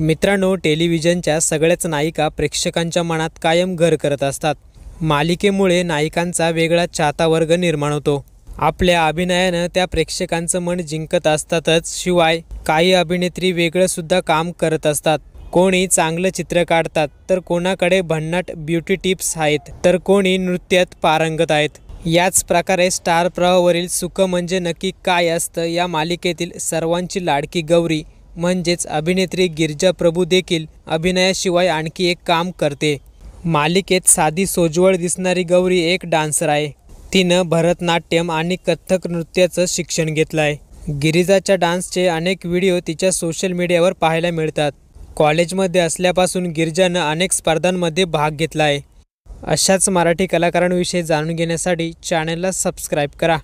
मित्रांनो टेलिव्हिजनच्या सगळ्याच नायिका प्रेक्षकांच्या मनात कायम घर करत असतात मालिकेमुळे नायिकांचा वेगळा चाहता वर्ग निर्माण होतो आपल्या अभिनयानं त्या प्रेक्षकांचं मन जिंकत असतातच शिवाय काही अभिनेत्री वेगळंसुद्धा काम करत असतात कोणी चांगलं चित्र काढतात तर कोणाकडे भन्नाट ब्युटी टिप्स आहेत तर कोणी नृत्यात पारंगत आहेत याच प्रकारे स्टार प्रवावरील सुख म्हणजे नक्की काय असतं या मालिकेतील सर्वांची लाडकी गौरी म्हणजेच अभिनेत्री गिरजा प्रभू देखील अभिनयाशिवाय आणखी एक काम करते मालिकेत साधी सोजवळ दिसणारी गौरी एक डान्सर आहे तिनं भरतनाट्यम आणि कथ्थक नृत्याचं शिक्षण घेतलं आहे गिरिजाच्या डान्सचे अनेक व्हिडिओ तिच्या सोशल मीडियावर पाहायला मिळतात कॉलेजमध्ये असल्यापासून गिरिजानं अनेक स्पर्धांमध्ये भाग घेतला आहे अशाच मराठी कलाकारांविषयी जाणून घेण्यासाठी चॅनलला सबस्क्राईब करा